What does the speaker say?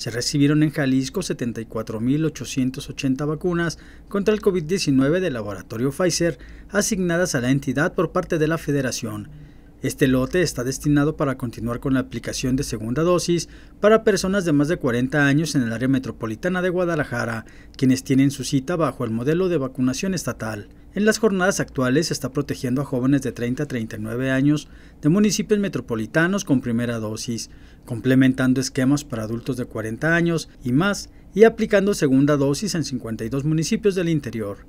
Se recibieron en Jalisco 74.880 vacunas contra el COVID-19 del laboratorio Pfizer asignadas a la entidad por parte de la federación. Este lote está destinado para continuar con la aplicación de segunda dosis para personas de más de 40 años en el área metropolitana de Guadalajara, quienes tienen su cita bajo el modelo de vacunación estatal. En las jornadas actuales se está protegiendo a jóvenes de 30 a 39 años de municipios metropolitanos con primera dosis, complementando esquemas para adultos de 40 años y más y aplicando segunda dosis en 52 municipios del interior.